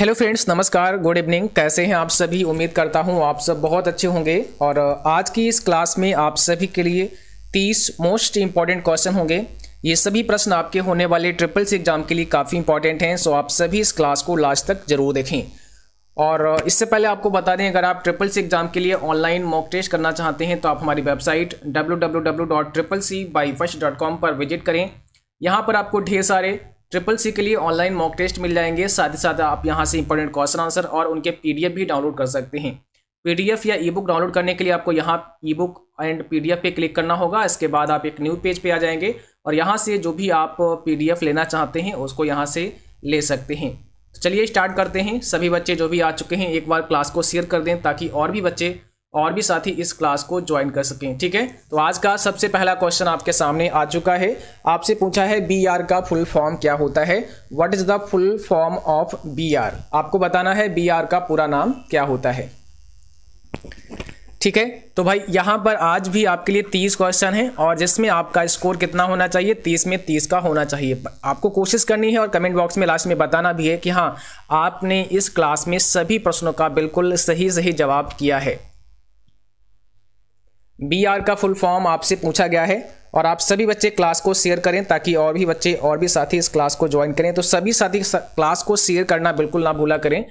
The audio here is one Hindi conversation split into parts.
हेलो फ्रेंड्स नमस्कार गुड इवनिंग कैसे हैं आप सभी उम्मीद करता हूं आप सब बहुत अच्छे होंगे और आज की इस क्लास में आप सभी के लिए 30 मोस्ट इंपॉर्टेंट क्वेश्चन होंगे ये सभी प्रश्न आपके होने वाले ट्रिपल सी एग्जाम के लिए काफ़ी इंपॉर्टेंट हैं सो आप सभी इस क्लास को लास्ट तक जरूर देखें और इससे पहले आपको बता दें अगर आप ट्रिपल सी एग्जाम के लिए ऑनलाइन मॉक टेस्ट करना चाहते हैं तो आप हमारी वेबसाइट डब्ल्यू पर विजिट करें यहाँ पर आपको ढेर सारे ट्रिपल सी के लिए ऑनलाइन मॉक टेस्ट मिल जाएंगे साथ ही साथ आप यहाँ से इंपॉर्टेंट क्वेश्चन आंसर और उनके पीडीएफ भी डाउनलोड कर सकते हैं पीडीएफ या ई बुक डाउनलोड करने के लिए आपको यहाँ ई बुक एंड पीडीएफ पे क्लिक करना होगा इसके बाद आप एक न्यू पेज पे आ जाएंगे और यहाँ से जो भी आप पी लेना चाहते हैं उसको यहाँ से ले सकते हैं तो चलिए स्टार्ट करते हैं सभी बच्चे जो भी आ चुके हैं एक बार क्लास को शेयर कर दें ताकि और भी बच्चे और भी साथी इस क्लास को ज्वाइन कर सकें ठीक है तो आज का सबसे पहला क्वेश्चन आपके सामने आ चुका है आपसे पूछा है बी आर का फुल फॉर्म क्या होता है what is the full form of B R आपको बताना है बी आर का पूरा नाम क्या होता है ठीक है तो भाई यहाँ पर आज भी आपके लिए तीस क्वेश्चन हैं और जिसमें आपका स्कोर कितना होना चाहिए तीस में तीस का होना चाहिए आपको कोशिश करनी है और कमेंट बॉक्स में लास्ट में बताना भी है कि हाँ आपने इस क्लास में सभी प्रश्नों का बिल्कुल सही सही जवाब किया है बी आर का फुल फॉर्म आपसे पूछा गया है और आप सभी बच्चे क्लास को शेयर करें ताकि और भी बच्चे और भी साथी इस क्लास को ज्वाइन करें तो सभी साथी क्लास को शेयर करना बिल्कुल ना भूला करें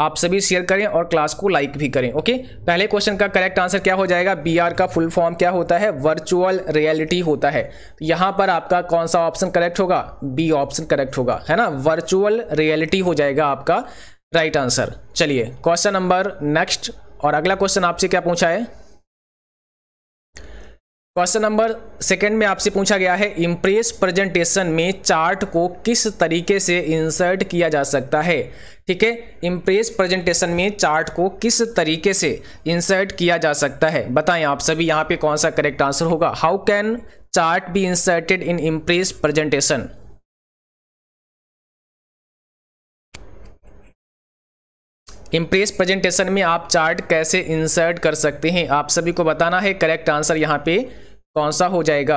आप सभी शेयर करें और क्लास को लाइक भी करें ओके पहले क्वेश्चन का करेक्ट आंसर क्या हो जाएगा बी आर का फुल फॉर्म क्या होता है वर्चुअल रियलिटी होता है तो यहाँ पर आपका कौन सा ऑप्शन करेक्ट होगा बी ऑप्शन करेक्ट होगा है ना वर्चुअल रियलिटी हो जाएगा आपका राइट आंसर चलिए क्वेश्चन नंबर नेक्स्ट और अगला क्वेश्चन आपसे क्या पूछा है क्वेश्चन नंबर सेकंड में आपसे पूछा गया है इम्प्रेस प्रेजेंटेशन में चार्ट को किस तरीके से इंसर्ट किया जा सकता है ठीक है इम्प्रेस प्रेजेंटेशन में चार्ट को किस तरीके से इंसर्ट किया जा सकता है बताएं आप सभी यहाँ पे कौन सा करेक्ट आंसर होगा how can chart be inserted in Impress presentation Impress presentation में आप चार्ट कैसे इंसर्ट कर सकते हैं आप सभी को बताना है करेक्ट आंसर यहाँ पे कौन सा हो जाएगा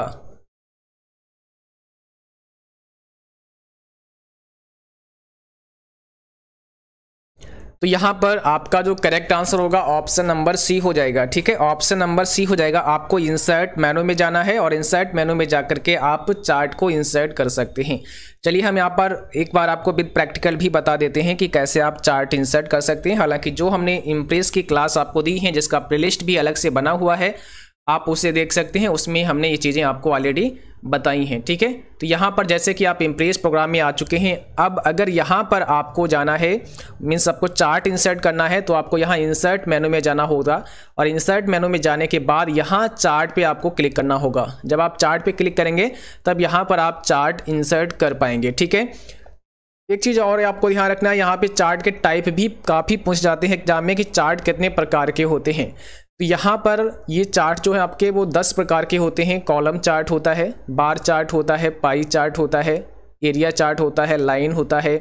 तो यहाँ पर आपका जो करेक्ट आंसर होगा ऑप्शन नंबर सी हो जाएगा ठीक है ऑप्शन नंबर सी हो जाएगा आपको इंसर्ट मेनू में जाना है और इंसर्ट मेनू में जाकर के आप चार्ट को इंसर्ट कर सकते हैं चलिए हम यहाँ पर एक बार आपको विद प्रैक्टिकल भी बता देते हैं कि कैसे आप चार्ट इंसर्ट कर सकते हैं हालांकि जो हमने इम्प्रेस की क्लास आपको दी है जिसका प्ले भी अलग से बना हुआ है आप उसे देख सकते हैं उसमें हमने ये चीज़ें आपको ऑलरेडी बताई हैं ठीक है तो यहाँ पर जैसे कि आप इम्प्रेस प्रोग्राम में आ चुके हैं अब अगर यहाँ पर आपको जाना है मीन्स आपको चार्ट इंसर्ट करना है तो आपको यहाँ इंसर्ट मेनू में जाना होगा और इंसर्ट मेनू में जाने के बाद यहाँ चार्ट पे आपको क्लिक करना होगा जब आप चार्ट पे क्लिक करेंगे तब यहाँ पर आप चार्ट इंसर्ट कर पाएंगे ठीक है एक चीज़ और आपको ध्यान रखना है यहाँ पे चार्ट के टाइप भी काफ़ी पूछ जाते हैं एग्जाम में कि चार्ट कितने प्रकार के होते हैं तो यहाँ पर ये चार्ट जो है आपके वो दस प्रकार के होते हैं कॉलम चार्ट होता है बार चार्ट होता है पाई चार्ट होता है एरिया चार्ट होता है लाइन होता है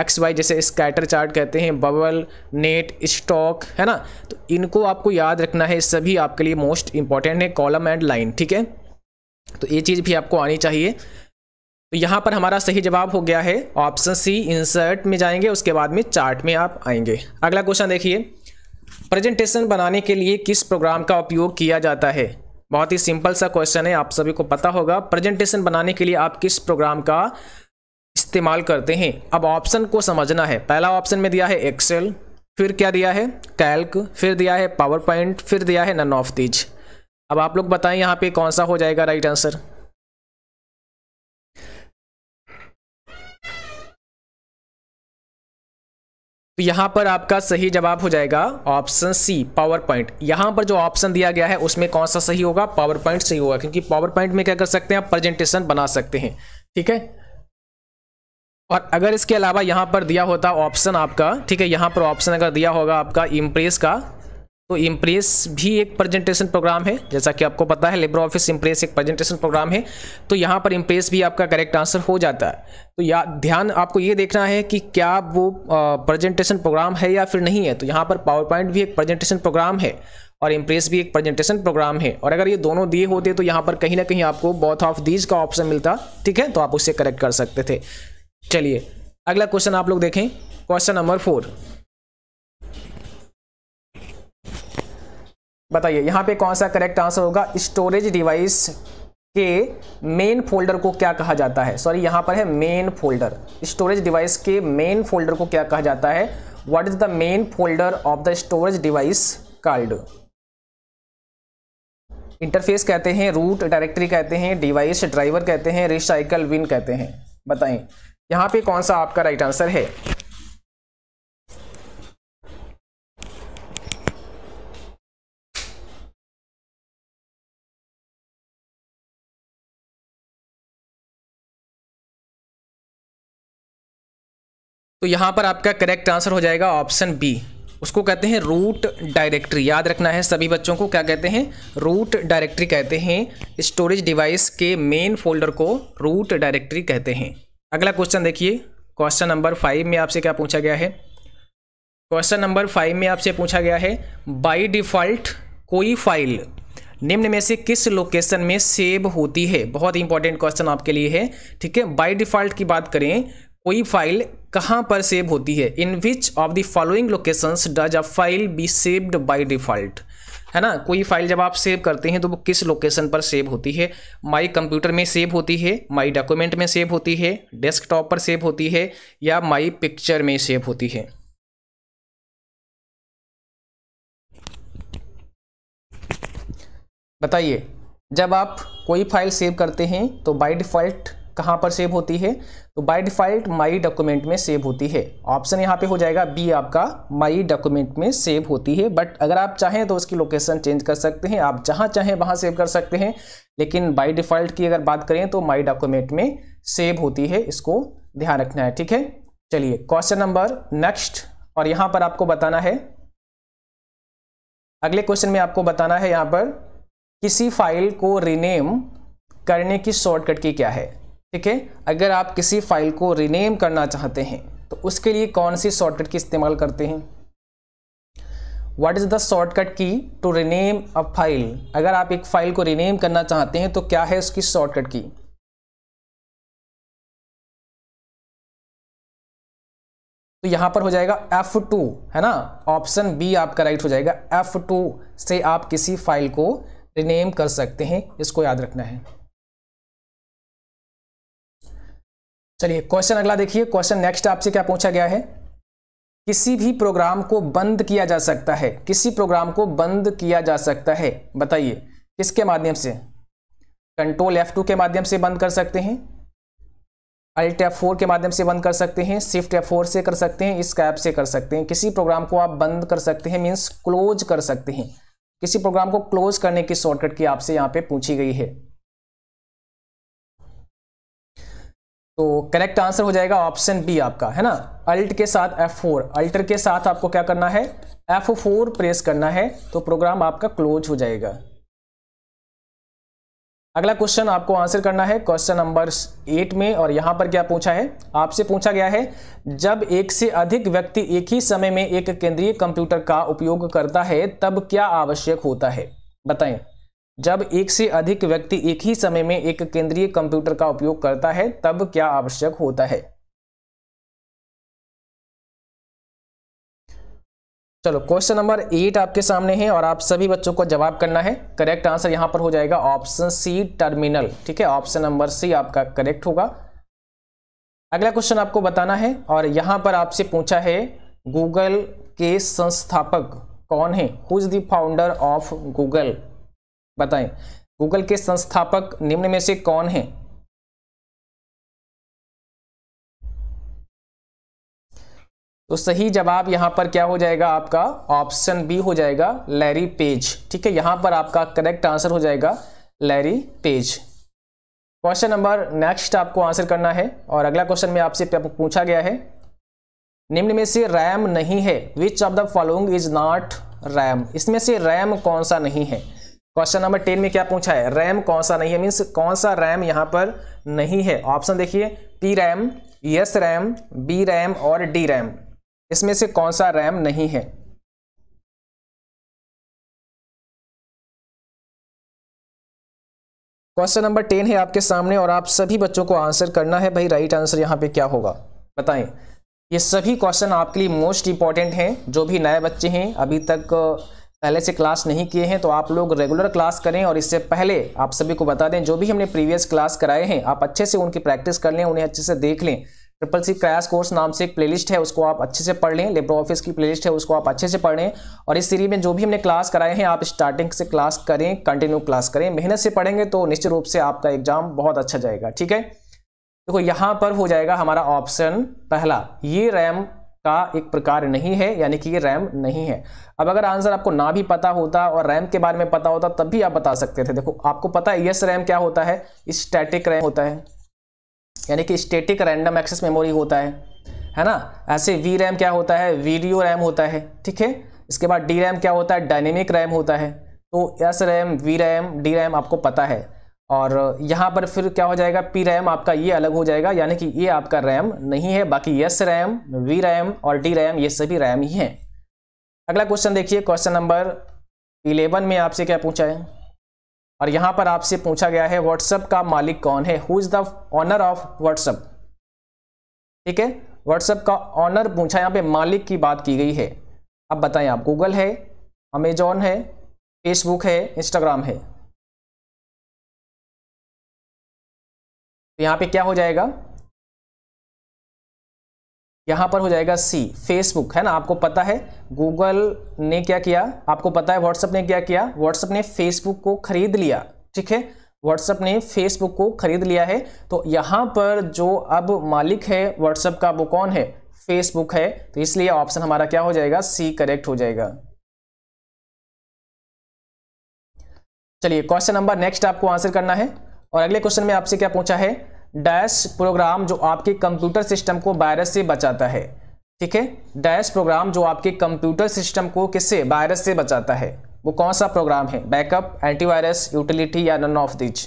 एक्स वाई जैसे स्कैटर चार्ट कहते हैं बबल नेट स्टॉक है ना तो इनको आपको याद रखना है सभी आपके लिए मोस्ट इंपॉर्टेंट है कॉलम एंड लाइन ठीक है तो ये चीज़ भी आपको आनी चाहिए तो यहाँ पर हमारा सही जवाब हो गया है ऑप्शन सी इंसर्ट में जाएंगे उसके बाद में चार्ट में आप आएंगे अगला क्वेश्चन देखिए प्रेजेंटेशन बनाने के लिए किस प्रोग्राम का उपयोग किया जाता है बहुत ही सिंपल सा क्वेश्चन है आप सभी को पता होगा प्रेजेंटेशन बनाने के लिए आप किस प्रोग्राम का इस्तेमाल करते हैं अब ऑप्शन को समझना है पहला ऑप्शन में दिया है एक्सेल फिर क्या दिया है कैल्क फिर दिया है पावर पॉइंट फिर दिया है नन ऑफ दीज अब आप लोग बताएं यहाँ पे कौन सा हो जाएगा राइट आंसर तो यहां पर आपका सही जवाब हो जाएगा ऑप्शन सी पावर पॉइंट यहां पर जो ऑप्शन दिया गया है उसमें कौन सा सही होगा पावर पॉइंट सही होगा क्योंकि पावर पॉइंट में क्या कर सकते हैं आप प्रेजेंटेशन बना सकते हैं ठीक है और अगर इसके अलावा यहां पर दिया होता ऑप्शन आपका ठीक है यहां पर ऑप्शन अगर दिया होगा आपका इम्प्रेस का तो इम्प्रेस भी एक प्रेजेंटेशन प्रोग्राम है जैसा कि आपको पता है लेबर ऑफिस इम्प्रेस एक प्रेजेंटेशन प्रोग्राम है तो यहाँ पर इम्प्रेस भी आपका करेक्ट आंसर हो जाता है तो या ध्यान आपको ये देखना है कि क्या वो प्रेजेंटेशन प्रोग्राम है या फिर नहीं है तो यहाँ पर पावर पॉइंट भी एक प्रेजेंटेशन प्रोग्राम है और इम्प्रेस भी एक प्रेजेंटेशन प्रोग्राम है और अगर ये दोनों दिए होते तो यहाँ पर कहीं ना कहीं आपको बॉथ ऑफ दीज का ऑप्शन मिलता ठीक है तो आप उससे करेक्ट कर सकते थे चलिए अगला क्वेश्चन आप लोग देखें क्वेश्चन नंबर फोर बताइए यहां पे कौन सा करेक्ट आंसर होगा स्टोरेज डिवाइस के मेन फोल्डर को क्या कहा जाता है सॉरी यहां पर है मेन फोल्डर स्टोरेज डिवाइस के मेन फोल्डर को क्या कहा जाता है what is the main folder of the storage device card interface कहते हैं रूट डायरेक्टरी कहते हैं डिवाइस ड्राइवर कहते हैं रिसाइकल विन कहते हैं बताएं यहां पे कौन सा आपका राइट आंसर है तो यहाँ पर आपका करेक्ट आंसर हो जाएगा ऑप्शन बी उसको कहते हैं रूट डायरेक्टरी याद रखना है सभी बच्चों को क्या कहते हैं रूट डायरेक्टरी कहते हैं स्टोरेज डिवाइस के मेन फोल्डर को रूट डायरेक्टरी कहते हैं अगला क्वेश्चन देखिए क्वेश्चन नंबर फाइव में आपसे क्या पूछा गया है क्वेश्चन नंबर फाइव में आपसे पूछा गया है बाई डिफ़ॉल्ट कोई फाइल निम्न में से किस लोकेशन में सेव होती है बहुत इंपॉर्टेंट क्वेश्चन आपके लिए है ठीक है बाय डिफ़ॉल्ट की बात करें कोई फाइल कहाँ पर सेव होती है in which of the following locations does a file be saved by default है ना कोई फाइल जब आप सेव करते हैं तो वो किस लोकेशन पर सेव होती है माई कंप्यूटर में सेव होती है माई डॉक्यूमेंट में सेव होती है डेस्कटॉप पर सेव होती है या माई पिक्चर में सेव होती है बताइए जब आप कोई फाइल सेव करते हैं तो बाय डिफ़ॉल्ट कहाँ पर सेव होती है तो बाय डिफ़ॉल्ट माई डॉक्यूमेंट में सेव होती है ऑप्शन यहाँ पे हो जाएगा बी आपका माई डॉक्यूमेंट में सेव होती है बट अगर आप चाहें तो उसकी लोकेशन चेंज कर सकते हैं आप जहाँ चाहें वहाँ सेव कर सकते हैं लेकिन बाय डिफ़ॉल्ट की अगर बात करें तो माई डॉक्यूमेंट में सेव होती है इसको ध्यान रखना है ठीक है चलिए क्वेश्चन नंबर नेक्स्ट और यहाँ पर आपको बताना है अगले क्वेश्चन में आपको बताना है यहाँ पर किसी फाइल को रीनेम करने की शॉर्टकट की क्या है ठीक है अगर आप किसी फाइल को रिनेम करना चाहते हैं तो उसके लिए कौन सी शॉर्टकट की इस्तेमाल करते हैं what is the shortcut key to rename a file अगर आप एक फाइल को रिनेम करना चाहते हैं तो क्या है उसकी शॉर्टकट की तो यहां पर हो जाएगा F2 है ना ऑप्शन बी आपका राइट हो जाएगा F2 से आप किसी फाइल को रिनेम कर सकते हैं इसको याद रखना है चलिए क्वेश्चन अगला देखिए क्वेश्चन नेक्स्ट आपसे क्या पूछा गया है किसी भी प्रोग्राम को बंद किया जा सकता है किसी प्रोग्राम को बंद किया जा सकता है बताइए किसके माध्यम से कंट्रोल एफ टू के माध्यम से बंद कर सकते हैं अल्ट एफ फोर के माध्यम से बंद कर सकते हैं स्विफ्ट एफ फोर से कर सकते हैं इस कैप से कर सकते हैं किसी प्रोग्राम को आप बंद कर सकते हैं मीन्स क्लोज कर सकते हैं किसी प्रोग्राम को क्लोज करने की शॉर्टकट की आपसे यहाँ पे पूछी गई है तो करेक्ट आंसर हो जाएगा ऑप्शन बी आपका है ना अल्ट के साथ एफ फोर अल्टर के साथ आपको क्या करना है एफ फोर प्रेस करना है तो प्रोग्राम आपका क्लोज हो जाएगा अगला क्वेश्चन आपको आंसर करना है क्वेश्चन नंबर एट में और यहां पर क्या पूछा है आपसे पूछा गया है जब एक से अधिक व्यक्ति एक ही समय में एक केंद्रीय कंप्यूटर का उपयोग करता है तब क्या आवश्यक होता है बताएं जब एक से अधिक व्यक्ति एक ही समय में एक केंद्रीय कंप्यूटर का उपयोग करता है तब क्या आवश्यक होता है चलो क्वेश्चन नंबर एट आपके सामने है और आप सभी बच्चों को जवाब करना है करेक्ट आंसर यहां पर हो जाएगा ऑप्शन सी टर्मिनल ठीक है ऑप्शन नंबर सी आपका करेक्ट होगा अगला क्वेश्चन आपको बताना है और यहां पर आपसे पूछा है गूगल के संस्थापक कौन है who is the founder of Google बताएं गूगल के संस्थापक निम्न में से कौन है तो सही जवाब यहां पर क्या हो जाएगा आपका ऑप्शन बी हो जाएगा लैरी पेज ठीक है यहां पर आपका करेक्ट आंसर हो जाएगा Larry Page question number next आपको आंसर करना है और अगला क्वेश्चन में आपसे पूछा गया है निम्न में से रैम नहीं है which of the following is not RAM इसमें से रैम कौन सा नहीं है क्वेश्चन नंबर टेन में क्या पूछा है रैम कौन सा नहीं है मीन्स कौन सा रैम यहाँ पर नहीं है ऑप्शन देखिए P RAM S RAM B RAM और डी रैम इसमें से कौन सा रैम नहीं है क्वेश्चन नंबर टेन है आपके सामने और आप सभी बच्चों को आंसर करना है भाई राइट आंसर यहाँ पे क्या होगा बताएं ये सभी क्वेश्चन आपके लिए मोस्ट इंपॉर्टेंट हैं जो भी नए बच्चे हैं अभी तक पहले से क्लास नहीं किए हैं तो आप लोग रेगुलर क्लास करें और इससे पहले आप सभी को बता दें जो भी हमने प्रीवियस क्लास कराए हैं आप अच्छे से उनकी प्रैक्टिस कर लें उन्हें अच्छे से देख लें ट्रिपल सी क्रैश कोर्स नाम से एक प्लेलिस्ट है उसको आप अच्छे से पढ़ लें लेबर ऑफिस की प्लेलिस्ट है उसको आप अच्छे से पढ़ें और इस सीरीज में जो भी हमने क्लास कराए हैं आप स्टार्टिंग से क्लास करें कंटिन्यू क्लास करें मेहनत से पढ़ेंगे तो निश्चित रूप से आपका एग्जाम बहुत अच्छा जाएगा ठीक है देखो यहाँ पर हो जाएगा हमारा ऑप्शन पहला ये रैम का एक प्रकार नहीं है यानी कि ये रैम नहीं है अब अगर आंसर आपको ना भी पता होता और रैम के बारे में पता होता तब भी आप बता सकते थे देखो आपको पता है यस रैम क्या होता है स्टैटिक रैम होता है यानी कि स्टेटिक रैंडम एक्सेस मेमोरी होता है है ना ऐसे वी रैम क्या होता है वीडियो रैम होता है ठीक है इसके बाद डी रैम क्या होता है डायनेमिक रैम होता है तो S RAM V RAM D RAM आपको पता है और यहाँ पर फिर क्या हो जाएगा पी रैम आपका ये अलग हो जाएगा यानी कि ये आपका रैम नहीं है बाकी यस रैम वी रैम और डी रैम ये सभी रैम ही हैं अगला क्वेश्चन देखिए क्वेश्चन नंबर इलेवन में आपसे क्या पूछा है और यहाँ पर आपसे पूछा गया है व्हाट्सअप का मालिक कौन है who is the owner of WhatsApp ठीक है व्हाट्सअप का ऑनर पूछा यहाँ पे मालिक की बात की गई है अब बताएं आप गूगल है अमेजॉन है फेसबुक है इंस्टाग्राम है यहां पे क्या हो जाएगा यहां पर हो जाएगा सी फेसबुक है ना आपको पता है गूगल ने क्या किया आपको पता है व्हाट्सएप ने क्या किया व्हाट्सएप ने फेसबुक को खरीद लिया ठीक है व्हाट्सएप ने फेसबुक को खरीद लिया है तो यहां पर जो अब मालिक है व्हाट्सअप का वो कौन है फेसबुक है तो इसलिए ऑप्शन हमारा क्या हो जाएगा सी करेक्ट हो जाएगा चलिए क्वेश्चन नंबर नेक्स्ट आपको आंसर करना है और अगले क्वेश्चन में आपसे क्या पूछा है डैश प्रोग्राम जो आपके कंप्यूटर सिस्टम को वायरस से बचाता है ठीक है डैश प्रोग्राम जो आपके कंप्यूटर सिस्टम को किससे वायरस से बचाता है वो कौन सा प्रोग्राम है बैकअप एंटीवायरस यूटिलिटी या none of which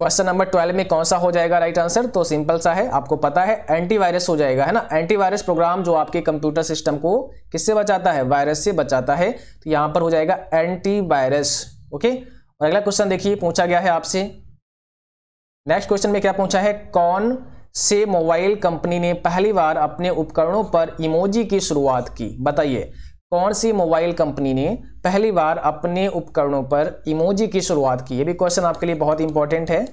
question number twelve में कौन सा हो जाएगा राइट आंसर तो सिंपल सा है आपको पता है एंटीवायरस हो जाएगा है ना एंटीवायरस प्रोग्राम जो आपके कंप्यूटर सिस्टम को किससे बचाता है वायरस से बचाता है तो यहां पर हो जाएगा एंटीवायरस ओके और अगला क्वेश्चन देखिए पूछा गया है आपसे नेक्स्ट क्वेश्चन में क्या पूछा है कौन से मोबाइल कंपनी ने पहली बार अपने उपकरणों पर इमोजी की शुरुआत की बताइए कौन सी मोबाइल कंपनी ने पहली बार अपने उपकरणों पर इमोजी की शुरुआत की ये भी क्वेश्चन आपके लिए बहुत इंपॉर्टेंट है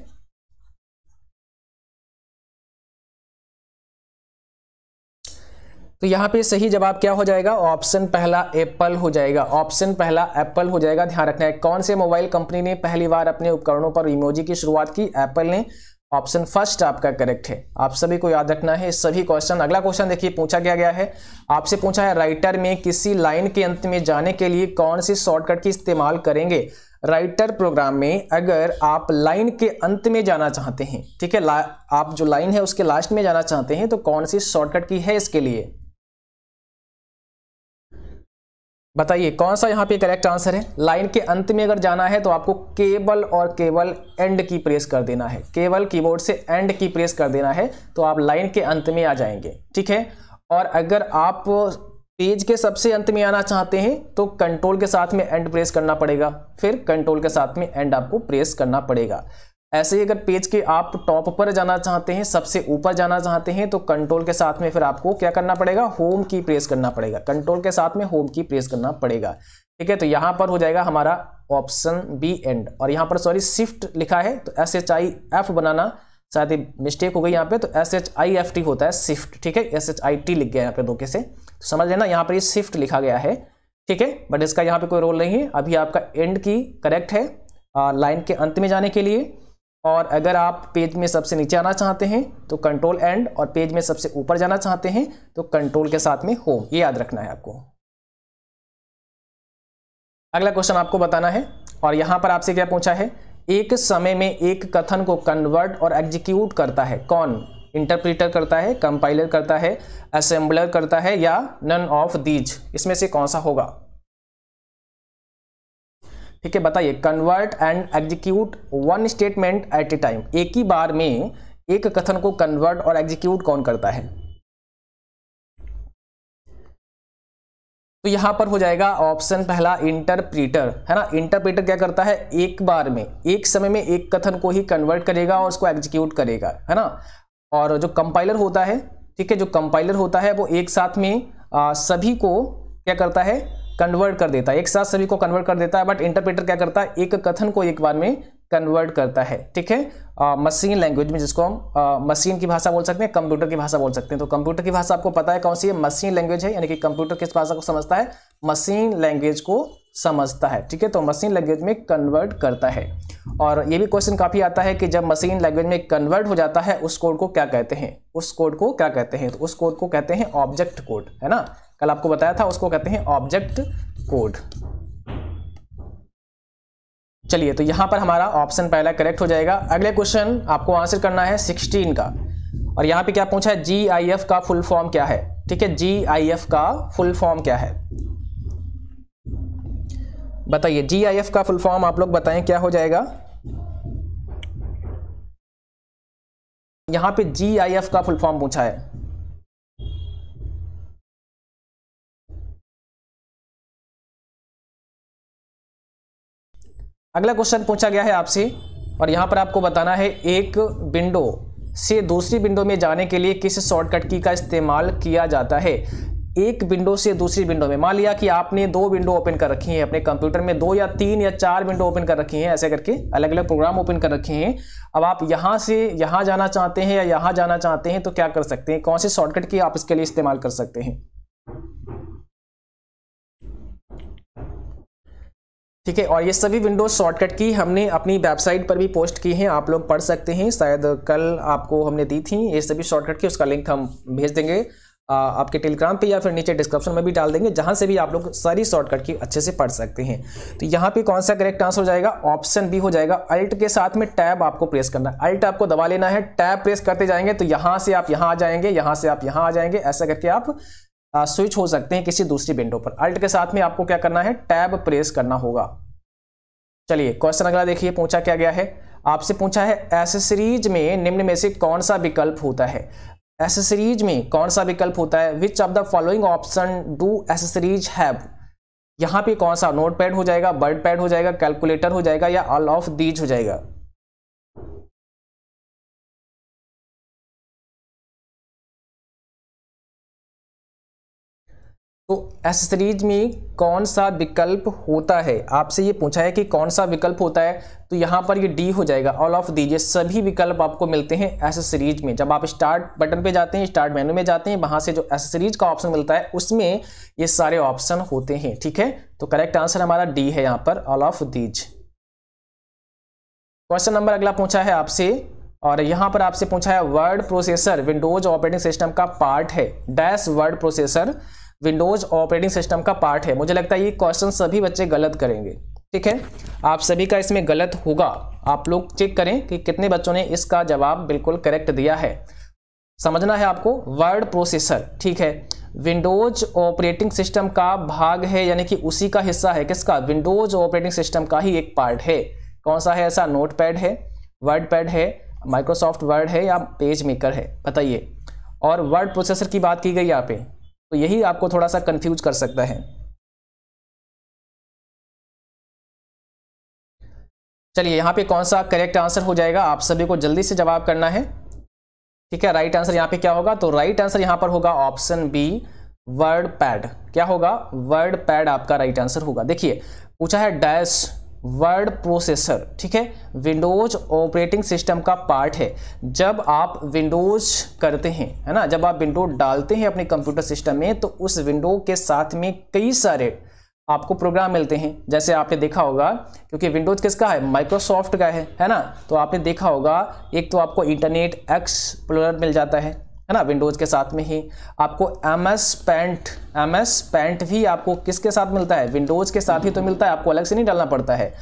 तो यहाँ पे सही जवाब क्या हो जाएगा ऑप्शन पहला एप्पल हो जाएगा ऑप्शन पहला एप्पल हो जाएगा ध्यान रखना है कौन से मोबाइल कंपनी ने पहली बार अपने उपकरणों पर इमोजी की शुरुआत की एप्पल ने ऑप्शन फर्स्ट आपका करेक्ट है आप सभी को याद रखना है सभी क्वेश्चन अगला क्वेश्चन देखिए पूछा क्या गया है आपसे पूछा है राइटर में किसी लाइन के अंत में जाने के लिए कौन सी शॉर्टकट की इस्तेमाल करेंगे राइटर प्रोग्राम में अगर आप लाइन के अंत में जाना चाहते हैं ठीक है आप जो लाइन है उसके लास्ट में जाना चाहते हैं तो कौन सी शॉर्टकट की है इसके लिए बताइए कौन सा यहाँ पे करेक्ट आंसर है लाइन के अंत में अगर जाना है तो आपको केबल और केवल एंड की प्रेस कर देना है केवल कीबोर्ड से एंड की प्रेस कर देना है तो आप लाइन के अंत में आ जाएंगे ठीक है और अगर आप पेज के सबसे अंत में आना चाहते हैं तो कंट्रोल के साथ में एंड प्रेस करना पड़ेगा फिर कंट्रोल के साथ में एंड आपको प्रेस करना पड़ेगा ऐसे ही अगर पेज के आप टॉप पर जाना चाहते हैं सबसे ऊपर जाना चाहते हैं तो कंट्रोल के साथ में फिर आपको क्या करना पड़ेगा होम की प्रेस करना पड़ेगा कंट्रोल के साथ में होम की प्रेस करना पड़ेगा ठीक है तो यहाँ पर हो जाएगा हमारा ऑप्शन बी एंड और यहाँ पर सॉरी शिफ्ट लिखा है तो एस एच आई एफ बनाना शायद मिस्टेक हो गई यहाँ पे तो S H I F T होता है शिफ्ट ठीक है एस एच आई टी लिख गया यहाँ पे धोखे से तो समझ लेना यहाँ पर ये यह शिफ्ट लिखा गया है ठीक है बट इसका यहाँ पे कोई रोल नहीं है अभी आपका एंड की करेक्ट है लाइन के अंत में जाने के लिए और अगर आप पेज में सबसे नीचे आना चाहते हैं तो कंट्रोल एंड और पेज में सबसे ऊपर जाना चाहते हैं तो कंट्रोल के साथ में होम ये याद रखना है आपको अगला क्वेश्चन आपको बताना है और यहाँ पर आपसे क्या पूछा है एक समय में एक कथन को कन्वर्ट और एग्जीक्यूट करता है कौन इंटरप्रिटर करता है कंपाइलर करता है असेंबलर करता है या नन ऑफ दीज इसमें से कौन सा होगा ठीक है बताइए convert and execute one statement at a time एक ही बार में एक कथन को कन्वर्ट और एग्जीक्यूट कौन करता है तो यहां पर हो जाएगा ऑप्शन पहला इंटरप्रीटर है ना इंटरप्रीटर क्या करता है एक बार में एक समय में एक कथन को ही कन्वर्ट करेगा और उसको एग्जीक्यूट करेगा है ना और जो कंपाइलर होता है ठीक है जो कंपाइलर होता है वो एक साथ में आ, सभी को क्या करता है कन्वर्ट कर देता है एक साथ सभी को कन्वर्ट कर देता है बट इंटरप्रेटर क्या करता है एक कथन को एक बार में कन्वर्ट करता है ठीक है मशीन लैंग्वेज में जिसको हम मशीन की भाषा बोल सकते हैं कंप्यूटर की भाषा बोल सकते हैं तो कंप्यूटर की भाषा आपको पता है कौन सी है मशीन लैंग्वेज है यानी कि कंप्यूटर किस भाषा को समझता है मशीन लैंग्वेज को समझता है ठीक है तो मशीन लैंग्वेज में कन्वर्ट करता है और ये भी क्वेश्चन काफ़ी आता है कि जब मशीन लैंग्वेज में कन्वर्ट हो जाता है उस कोड को क्या कहते हैं उस कोड को क्या कहते हैं तो उस कोड को कहते हैं ऑब्जेक्ट कोड है ना कल आपको बताया था उसको कहते हैं ऑब्जेक्ट कोड चलिए तो यहां पर हमारा ऑप्शन पहला करेक्ट हो जाएगा अगले क्वेश्चन आपको आंसर करना है सिक्सटीन का और यहां पे क्या पूछा है जी आई एफ का फुल फॉर्म क्या है ठीक है जी आई एफ का फुल फॉर्म क्या है बताइए जी आई एफ का फुल फॉर्म आप लोग बताएं क्या हो जाएगा यहां पे जी आई एफ का फुल फॉर्म पूछा है अगला क्वेश्चन पूछा गया है आपसे और यहाँ पर आपको बताना है एक विंडो से दूसरी विंडो में जाने के लिए किस शॉर्टकट की का इस्तेमाल किया जाता है एक विंडो से दूसरी विंडो में मान लिया कि आपने दो विंडो ओपन कर रखी हैं अपने कंप्यूटर में दो या तीन या चार विंडो ओपन कर रखी हैं ऐसे करके अलग अलग प्रोग्राम ओपन कर रखे हैं अब आप यहाँ से यहाँ जाना चाहते हैं या यहाँ जाना चाहते हैं तो क्या कर सकते हैं कौन से शॉर्टकट की आप इसके लिए इस्तेमाल कर सकते हैं ठीक है और ये सभी विंडोज शॉर्टकट की हमने अपनी वेबसाइट पर भी पोस्ट की हैं आप लोग पढ़ सकते हैं शायद कल आपको हमने दी थी ये सभी शॉर्टकट की उसका लिंक हम भेज देंगे आपके टेलीग्राम पे या फिर नीचे डिस्क्रिप्शन में भी डाल देंगे जहां से भी आप लोग सारी शॉर्टकट की अच्छे से पढ़ सकते हैं तो यहाँ पे कौन सा करेक्ट आंसर हो जाएगा ऑप्शन भी हो जाएगा अल्ट के साथ में टैब आपको प्रेस करना है अल्ट आपको दबा लेना है टैब प्रेस करते जाएंगे तो यहाँ से आप यहाँ आ जाएंगे यहाँ से आप यहाँ आ जाएंगे ऐसा करके आप स्विच हो सकते हैं किसी दूसरी विंडो पर अल्ट के साथ में आपको क्या करना है टैब प्रेस करना होगा चलिए क्वेश्चन अगला देखिए पूछा क्या गया है आपसे पूछा है एसेसरीज में निम्न में से कौन सा विकल्प होता है एसेसरीज में कौन सा विकल्प होता है which of the following option do accessories have यहाँ पे कौन सा नोट पैड हो जाएगा बर्ड पैड हो जाएगा कैलकुलेटर हो जाएगा या ऑल ऑफ दीज हो जाएगा तो एसेसरीज में कौन सा विकल्प होता है आपसे ये पूछा है कि कौन सा विकल्प होता है तो यहाँ पर ये डी हो जाएगा ऑल ऑफ दीज ये सभी विकल्प आपको मिलते हैं एसेसरीज में जब आप स्टार्ट बटन पे जाते हैं स्टार्ट मेनू में जाते हैं वहाँ से जो एसेसरीज का ऑप्शन मिलता है उसमें ये सारे ऑप्शन होते हैं ठीक है तो करेक्ट आंसर हमारा डी है यहाँ पर all of these question number अगला पूछा है आपसे और यहाँ पर आपसे पूछा है word processor Windows operating system का पार्ट है dash word processor Windows operating system का पार्ट है मुझे लगता है ये क्वेश्चन सभी बच्चे गलत करेंगे ठीक है आप सभी का इसमें गलत होगा आप लोग चेक करें कि कितने बच्चों ने इसका जवाब बिल्कुल करेक्ट दिया है समझना है आपको वर्ड प्रोसेसर ठीक है विंडोज ऑपरेटिंग सिस्टम का भाग है यानी कि उसी का हिस्सा है किसका विंडोज ऑपरेटिंग सिस्टम का ही एक पार्ट है कौन सा है ऐसा नोट पैड है वर्ड पैड है माइक्रोसॉफ्ट वर्ड है या पेज मेकर है बताइए और वर्ड प्रोसेसर की बात की गई यहाँ पे तो यही आपको थोड़ा सा कंफ्यूज कर सकता है चलिए यहां पे कौन सा करेक्ट आंसर हो जाएगा आप सभी को जल्दी से जवाब करना है ठीक है राइट आंसर यहां पे क्या होगा तो राइट आंसर यहां पर होगा ऑप्शन बी वर्ड पैड क्या होगा वर्ड पैड आपका राइट आंसर होगा देखिए पूछा है डैश वर्ड प्रोसेसर ठीक है विंडोज ऑपरेटिंग सिस्टम का पार्ट है जब आप विंडोज करते हैं है ना जब आप विंडो डालते हैं अपने कंप्यूटर सिस्टम में तो उस विंडो के साथ में कई सारे आपको प्रोग्राम मिलते हैं जैसे आपने देखा होगा क्योंकि विंडोज किसका है माइक्रोसॉफ्ट का है है ना तो आपने देखा होगा एक तो आपको इंटरनेट एक्सप्लोरर मिल जाता है है ना विंडोज़ के साथ में ही आपको M S paint M S paint भी आपको किसके साथ मिलता है विंडोज़ के साथ ही तो मिलता है आपको अलग से नहीं डालना पड़ता है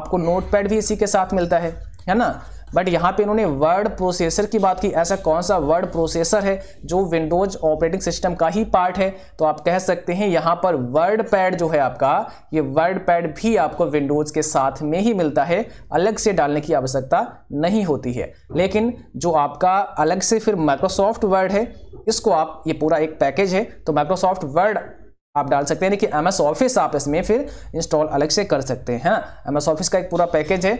आपको नोट पैड भी इसी के साथ मिलता है है ना बट यहाँ पे इन्होंने वर्ड प्रोसेसर की बात की ऐसा कौन सा वर्ड प्रोसेसर है जो विंडोज ऑपरेटिंग सिस्टम का ही पार्ट है तो आप कह सकते हैं यहाँ पर वर्ड पैड जो है आपका ये वर्ड पैड भी आपको विंडोज के साथ में ही मिलता है अलग से डालने की आवश्यकता नहीं होती है लेकिन जो आपका अलग से फिर माइक्रोसॉफ्ट वर्ड है इसको आप ये पूरा एक पैकेज है तो माइक्रोसॉफ्ट वर्ड आप डाल सकते हैं कि एम ऑफिस आप इसमें फिर इंस्टॉल अलग से कर सकते हैं एम एस ऑफिस का एक पूरा पैकेज है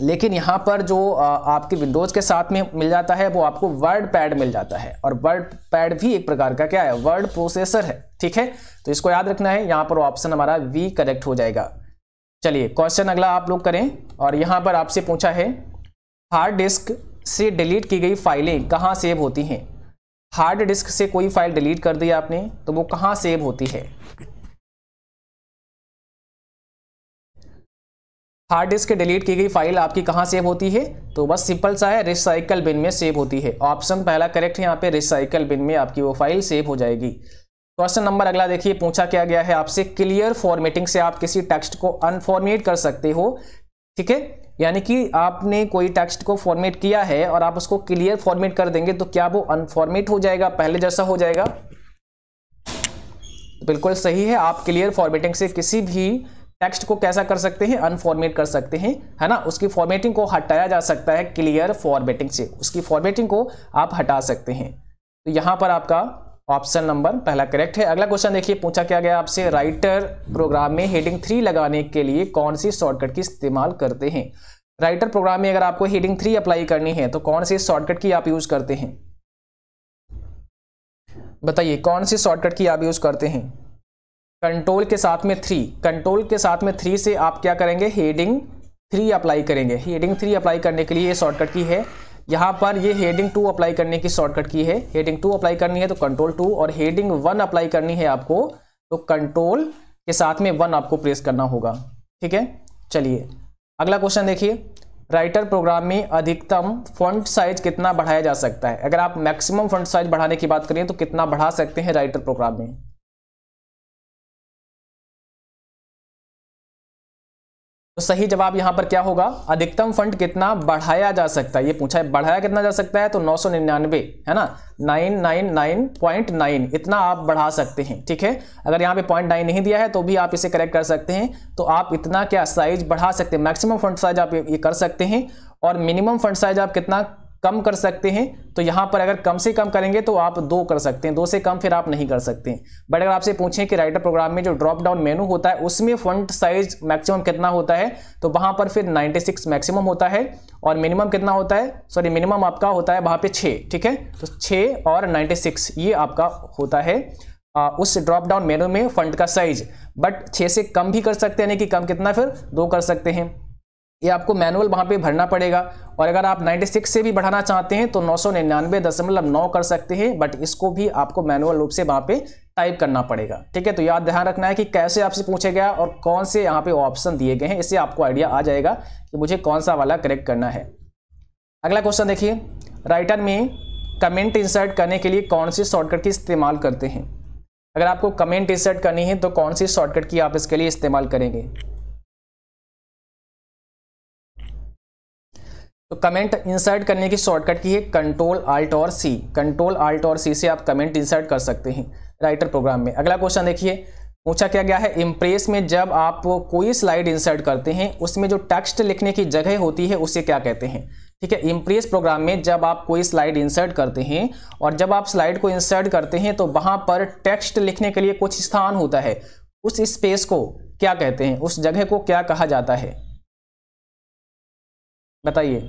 लेकिन यहाँ पर जो आपके विंडोज़ के साथ में मिल जाता है वो आपको वर्ड पैड मिल जाता है और वर्ड पैड भी एक प्रकार का क्या है वर्ड प्रोसेसर है ठीक है तो इसको याद रखना है यहाँ पर ऑप्शन हमारा वी करेक्ट हो जाएगा चलिए क्वेश्चन अगला आप लोग करें और यहाँ पर आपसे पूछा है हार्ड डिस्क से डिलीट की गई फाइलें कहाँ सेव होती हैं हार्ड डिस्क से कोई फाइल डिलीट कर दी आपने तो वो कहाँ सेव होती है हार्ड डिस्क के डिलीट की गई फाइल आपकी कहाँ सेव होती है तो बस सिंपल सा है रिसाइकल बिन में सेव होती है ऑप्शन पहला करेक्ट है यहाँ पे रिसाइकल बिन में आपकी वो फाइल सेव हो जाएगी क्वेश्चन नंबर अगला देखिए पूछा क्या गया है आपसे क्लियर फॉर्मेटिंग से आप किसी टेक्स्ट को अनफॉर्मेट कर सकते हो ठीक है यानी कि आपने कोई टेक्स्ट को फॉर्मेट किया है और आप उसको क्लियर फॉर्मेट कर देंगे तो क्या वो अनफॉर्मेट हो जाएगा पहले जैसा हो जाएगा बिल्कुल सही है आप क्लियर फॉर्मेटिंग से किसी भी टेक्स्ट को कैसा कर सकते हैं अनफॉर्मेट कर सकते हैं है ना उसकी फॉर्मेटिंग को हटाया जा सकता है क्लियर फॉर्मेटिंग से उसकी फॉर्मेटिंग को आप हटा सकते हैं तो यहां पर आपका ऑप्शन नंबर पहला करेक्ट है अगला क्वेश्चन देखिए पूछा क्या गया आपसे राइटर प्रोग्राम में हेडिंग थ्री लगाने के लिए कौन सी शॉर्टकट की इस्तेमाल करते हैं राइटर प्रोग्राम में अगर आपको हेडिंग थ्री अप्लाई करनी है तो कौन सी शॉर्टकट की आप यूज करते हैं बताइए कौन सी शॉर्टकट की आप यूज करते हैं कंट्रोल के साथ में थ्री कंट्रोल के साथ में थ्री से आप क्या करेंगे हेडिंग थ्री अप्लाई करेंगे हेडिंग थ्री अप्लाई करने के लिए ये शॉर्टकट की है यहाँ पर ये हेडिंग टू अप्लाई करने की शॉर्टकट की है हेडिंग टू अप्लाई करनी है तो कंट्रोल टू और हेडिंग वन अप्लाई करनी है आपको तो कंट्रोल के साथ में वन आपको प्रेस करना होगा ठीक है चलिए अगला क्वेश्चन देखिए राइटर प्रोग्राम में अधिकतम फॉन्ट साइज कितना बढ़ाया जा सकता है अगर आप मैक्सिमम फॉन्ट साइज बढ़ाने की बात करें तो कितना बढ़ा सकते हैं राइटर प्रोग्राम में तो सही जवाब यहां पर क्या होगा अधिकतम फंड कितना बढ़ाया जा सकता है ये पूछा है बढ़ाया कितना जा सकता है तो नौ सौ निन्यानवे है ना nine nine nine point nine इतना आप बढ़ा सकते हैं ठीक है अगर यहां पे पॉइंट नाइन नहीं दिया है तो भी आप इसे करेक्ट कर सकते हैं तो आप इतना क्या साइज बढ़ा सकते हैं मैक्सिमम फंड साइज आप ये कर सकते हैं और मिनिमम फंड साइज आप कितना कम कर सकते हैं तो यहाँ पर अगर कम से कम करेंगे तो आप दो कर सकते हैं दो से कम फिर आप नहीं कर सकते बट अगर आपसे पूछें कि राइटर प्रोग्राम में जो ड्रॉप डाउन मेनू होता है उसमें फंड साइज मैक्सिमम कितना होता है तो वहाँ पर फिर 96 मैक्सिमम होता है और मिनिमम कितना होता है सॉरी मिनिमम आपका होता है वहाँ पर छः ठीक है तो छः और नाइन्टी ये आपका होता है आ, उस ड्रॉप डाउन मेनू में फंड का साइज बट छः से कम भी कर सकते हैं यानी कि कम कितना फिर दो कर सकते हैं ये आपको मैनुअल वहाँ पे भरना पड़ेगा और अगर आप 96 से भी बढ़ाना चाहते हैं तो नौ नौ कर सकते हैं बट इसको भी आपको मैनुअल रूप से वहाँ पे टाइप करना पड़ेगा ठीक है तो याद ध्यान रखना है कि कैसे आपसे पूछे गया और कौन से यहाँ पे ऑप्शन दिए गए हैं इससे आपको आइडिया आ जाएगा कि मुझे कौन सा वाला करेक्ट करना है अगला क्वेश्चन देखिए राइटर में कमेंट इंसर्ट करने के लिए कौन सी शॉर्टकट की इस्तेमाल करते हैं अगर आपको कमेंट इंसर्ट करनी है तो कौन सी शॉर्टकट की आप इसके लिए इस्तेमाल करेंगे तो कमेंट इंसर्ट करने की शॉर्टकट की है कंट्रोल आल्ट और सी कंट्रोल आल्ट और सी से आप कमेंट इंसर्ट कर सकते हैं राइटर प्रोग्राम में अगला क्वेश्चन देखिए पूछा क्या गया है इम्प्रेस में जब आप कोई स्लाइड इंसर्ट करते हैं उसमें जो टेक्स्ट लिखने की जगह होती है उसे क्या कहते हैं ठीक है इम्प्रेस प्रोग्राम में जब आप कोई स्लाइड इंसर्ट करते हैं और जब आप स्लाइड को इंसर्ट करते हैं तो वहाँ पर टेक्स्ट लिखने के लिए कुछ स्थान होता है उस स्पेस को क्या कहते हैं उस जगह को क्या कहा जाता है बताइए यहां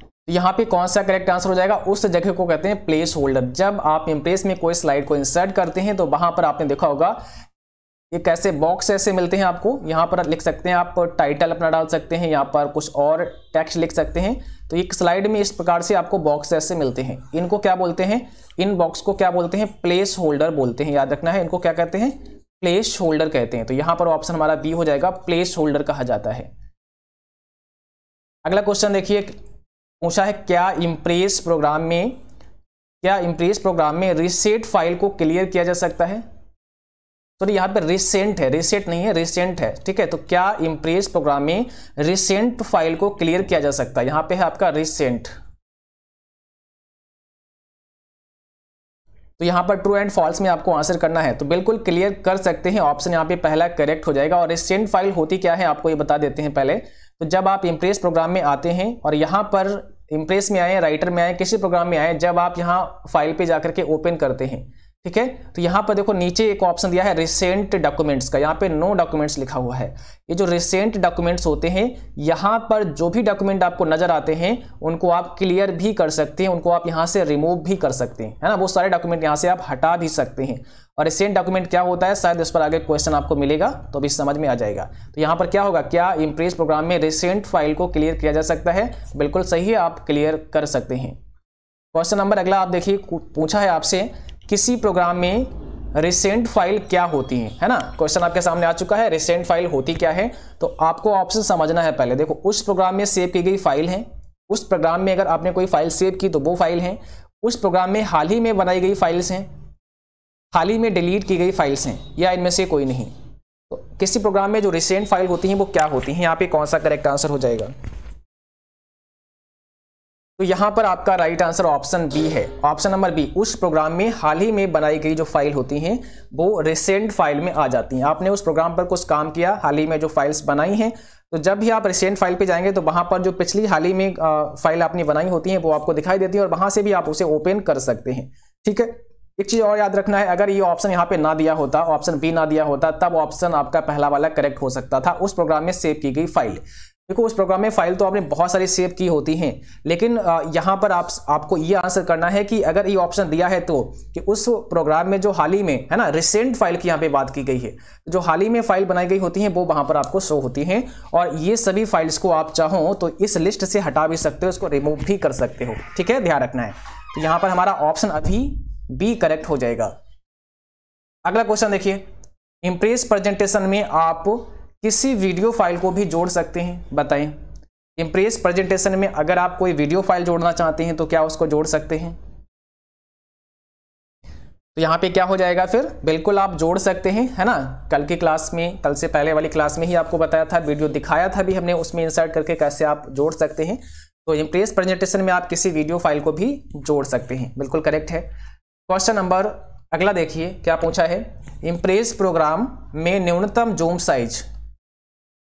तो यहाँ पे कौन सा करेक्ट आंसर हो जाएगा उस जगह को कहते हैं प्लेस होल्डर जब आप इम्प्रेस में कोई स्लाइड को इंसर्ट करते हैं तो वहां पर आपने देखा होगा ये कैसे बॉक्स ऐसे मिलते हैं आपको यहाँ पर लिख सकते हैं आप टाइटल अपना डाल सकते हैं यहाँ पर कुछ और टेक्स्ट लिख सकते हैं तो एक स्लाइड में इस प्रकार से आपको बॉक्स ऐसे मिलते हैं इनको क्या बोलते हैं इन बॉक्स को क्या बोलते हैं प्लेस होल्डर बोलते हैं याद रखना है इनको क्या कहते हैं प्लेस होल्डर कहते हैं तो यहां पर ऑप्शन हमारा बी हो जाएगा प्लेस होल्डर कहा जाता है अगला क्वेश्चन देखिए पूछा है क्या इम्प्रेस प्रोग्राम में क्या इम्प्रेस प्रोग्राम में रिसेट फाइल को क्लियर किया जा सकता है तो यहां पर रिसेंट है रिसेट नहीं है रिसेंट है ठीक है तो क्या इम्प्रेस प्रोग्राम में रिसेंट फाइल को क्लियर किया जा सकता है यहां पे है आपका रिसेंट तो यहाँ पर ट्रू एंड फॉल्स में आपको आंसर करना है तो बिल्कुल क्लियर कर सकते हैं ऑप्शन यहाँ पे पहला करेक्ट हो जाएगा और स्टेंट फाइल होती क्या है आपको ये बता देते हैं पहले तो जब आप इम्प्रेस प्रोग्राम में आते हैं और यहाँ पर इम्प्रेस में आए राइटर में आए किसी प्रोग्राम में आए जब आप यहाँ फाइल पे जाकर के ओपन करते हैं ठीक है तो यहाँ पर देखो नीचे एक ऑप्शन दिया है रिसेंट डॉक्यूमेंट्स का यहाँ पे नो डॉक्यूमेंट्स लिखा हुआ है ये जो रिसेंट डॉक्यूमेंट्स होते हैं यहाँ पर जो भी डॉक्यूमेंट आपको नज़र आते हैं उनको आप क्लियर भी कर सकते हैं उनको आप यहाँ से रिमूव भी कर सकते हैं है ना वो सारे डॉक्यूमेंट यहाँ से आप हटा भी सकते हैं और रिसेंट डॉक्यूमेंट क्या होता है शायद इस पर आगे क्वेश्चन आपको मिलेगा तो अभी समझ में आ जाएगा तो यहाँ पर क्या होगा क्या इम्प्रेस प्रोग्राम में रिसेंट फाइल को क्लियर किया जा सकता है बिल्कुल सही है आप क्लियर कर सकते हैं क्वेश्चन नंबर अगला आप देखिए पूछा है आपसे किसी प्रोग्राम में रिसेंट फाइल क्या होती है है ना क्वेश्चन आपके सामने आ चुका है रिसेंट फाइल होती क्या है तो आपको ऑप्शन समझना है पहले देखो उस प्रोग्राम में सेव की गई फाइल है उस प्रोग्राम में अगर आपने कोई फाइल सेव की तो वो फाइल है उस प्रोग्राम में हाल ही में बनाई गई फाइल्स हैं हाल ही में डिलीट की गई फाइल्स हैं या इनमें से कोई नहीं तो किसी प्रोग्राम में जो रिसेंट फाइल होती हैं वो क्या होती हैं यहाँ पे कौन सा करेक्ट आंसर हो जाएगा तो यहाँ पर आपका राइट आंसर ऑप्शन बी है ऑप्शन नंबर बी उस प्रोग्राम में हाल ही में बनाई गई जो फाइल होती हैं वो रिसेंट फाइल में आ जाती हैं आपने उस प्रोग्राम पर कुछ काम किया हाल ही में जो फाइल्स बनाई हैं तो जब भी आप रिसेंट फाइल पे जाएंगे तो वहाँ पर जो पिछली हाल ही में फाइल आपने बनाई होती है वो आपको दिखाई देती है और वहाँ से भी आप उसे ओपन कर सकते हैं ठीक है एक चीज़ और याद रखना है अगर ये ऑप्शन यहाँ पे ना दिया होता ऑप्शन बी ना दिया होता तब ऑप्शन आपका पहला वाला करेक्ट हो सकता था उस प्रोग्राम में सेव की गई फाइल देखो उस प्रोग्राम में फाइल तो आपने बहुत सारी सेव की होती हैं लेकिन यहाँ पर आप आपको ये आंसर करना है कि अगर ये ऑप्शन दिया है तो कि उस प्रोग्राम में जो हाल ही में है ना रिसेंट फाइल की यहाँ पे बात की गई है जो हाल ही में फाइल बनाई गई होती हैं वो वहाँ पर आपको शो होती हैं और ये सभी फाइल्स को आप चाहो तो इस लिस्ट से हटा भी सकते हो उसको रिमूव भी कर सकते हो ठीक है ध्यान रखना है तो यहाँ पर हमारा ऑप्शन अभी बी करेक्ट हो जाएगा अगला क्वेश्चन देखिए इम्प्रेस प्रेजेंटेशन में आप किसी वीडियो फाइल को भी जोड़ सकते हैं बताएं इम्प्रेस प्रेजेंटेशन में अगर आप कोई वीडियो फाइल जोड़ना चाहते हैं तो क्या उसको जोड़ सकते हैं तो यहाँ पे क्या हो जाएगा फिर बिल्कुल आप जोड़ सकते हैं है ना कल की क्लास में कल से पहले वाली क्लास में ही आपको बताया था वीडियो दिखाया था भी हमने उसमें इंसर्ट करके कैसे आप जोड़ सकते हैं तो इम्प्रेस प्रेजेंटेशन में आप किसी वीडियो फाइल को भी जोड़ सकते हैं बिल्कुल करेक्ट है क्वेश्चन नंबर अगला देखिए क्या पूछा है इम्प्रेस प्रोग्राम में न्यूनतम जूम साइज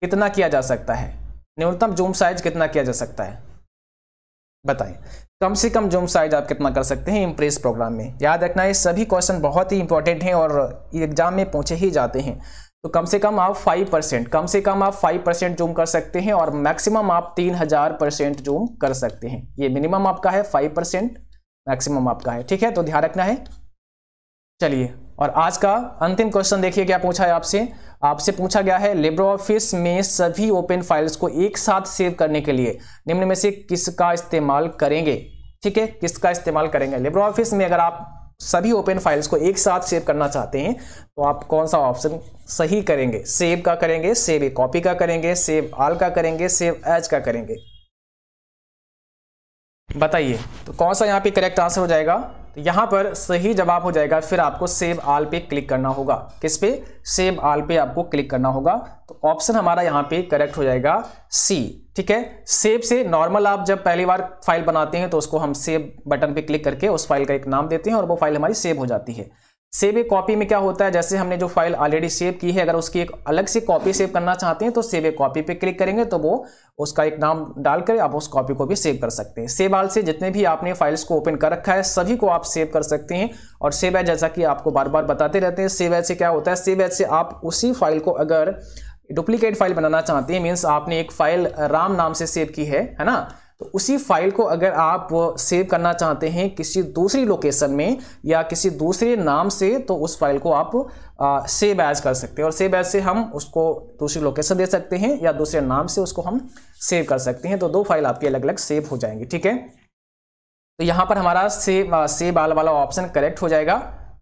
कितना किया जा सकता है न्यूनतम जूम साइज कितना किया जा सकता है बताएं कम से कम जूम साइज आप कितना कर सकते हैं इम्प्रेस प्रोग्राम में याद रखना ये सभी क्वेश्चन बहुत ही इंपॉर्टेंट हैं और एग्जाम में पूछे ही जाते हैं तो कम से कम आप फाइव परसेंट कम से कम आप फाइव परसेंट जूम कर सकते हैं और मैक्सिमम आप तीन हजार परसेंट जूम कर सकते हैं ये मिनिमम आपका है फाइव परसेंट मैक्सिमम आपका है ठीक है तो ध्यान रखना है चलिए और आज का अंतिम क्वेश्चन देखिए क्या पूछा है आपसे आपसे पूछा गया है लेबर ऑफिस में सभी ओपन फाइल्स को एक साथ सेव करने के लिए निम्न में से किसका इस्तेमाल करेंगे ठीक है किसका इस्तेमाल करेंगे लेबर ऑफिस में अगर आप सभी ओपन फाइल्स को एक साथ सेव करना चाहते हैं तो आप कौन सा ऑप्शन सही करेंगे सेव का करेंगे सेव ए कॉपी का करेंगे सेव आल का करेंगे सेव एज का करेंगे बताइए तो कौन सा यहाँ पे करेक्ट आंसर हो जाएगा यहाँ पर सही जवाब हो जाएगा फिर आपको सेव आल पे क्लिक करना होगा किस पे सेव आल पे आपको क्लिक करना होगा तो ऑप्शन हमारा यहाँ पे करेक्ट हो जाएगा सी ठीक है सेव से नॉर्मल आप जब पहली बार फाइल बनाते हैं तो उसको हम सेव बटन पे क्लिक करके उस फाइल का एक नाम देते हैं और वो फाइल हमारी सेव हो जाती है सेव ए कॉपी में क्या होता है जैसे हमने जो फाइल ऑलरेडी सेव की है अगर उसकी एक अलग से कॉपी सेव करना चाहते हैं तो सेव ए कॉपी पे क्लिक करेंगे तो वो उसका एक नाम डालकर आप उस कॉपी को भी सेव कर सकते हैं सेव आल से जितने भी आपने फाइल्स को ओपन कर रखा है सभी को आप सेव कर सकते हैं और सेव एज जैसा कि आपको बार बार बताते रहते हैं सेव एज से क्या होता है सेव एज से आप उसी फाइल को अगर डुप्लीकेट फाइल बनाना चाहते हैं मीन्स आपने एक फाइल राम नाम से सेव की है है ना तो उसी फाइल को अगर आप सेव करना चाहते हैं किसी दूसरी लोकेशन में या किसी दूसरे नाम से तो उस फाइल को आप सेव एज कर सकते हैं और सेव एज से हम उसको दूसरी लोकेशन दे सकते हैं या दूसरे नाम से उसको हम सेव कर सकते हैं तो दो फाइल आपकी अलग अलग सेव हो जाएंगी ठीक है तो यहाँ पर हमारा सेव सेव आल वाला ऑप्शन करेक्ट हो जाएगा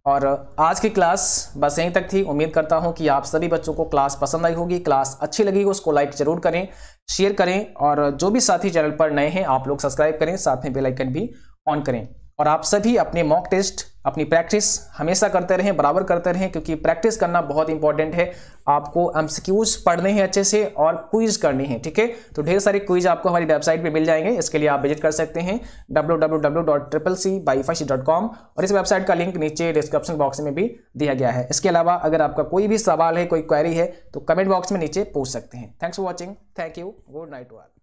और आज की क्लास बस यहीं तक थी उम्मीद करता हूँ कि आप सभी बच्चों को क्लास पसंद आई होगी क्लास अच्छी लगी हो उसको लाइक ज़रूर करें शेयर करें और जो भी साथी चैनल पर नए हैं आप लोग सब्सक्राइब करें साथ में बेलाइकन भी ऑन करें और आप सभी अपने मॉक टेस्ट अपनी प्रैक्टिस हमेशा करते रहें बराबर करते रहें क्योंकि प्रैक्टिस करना बहुत इंपॉर्टेंट है आपको एमसीक्यूज पढ़ने हैं अच्छे से और क्विज करनी है ठीक है तो ढेर सारे क्विज आपको हमारी वेबसाइट पे मिल जाएंगे इसके लिए आप विजिट कर सकते हैं www.triplec.com और इस वेबसाइट का लिंक नीचे डिस्क्रिप्शन बॉक्स में भी दिया गया है इसके अलावा अगर आपका कोई भी सवाल है कोई क्वेरी है तो कमेंट बॉक्स में नीचे पूछ सकते हैं thanks for watching thank you good night wall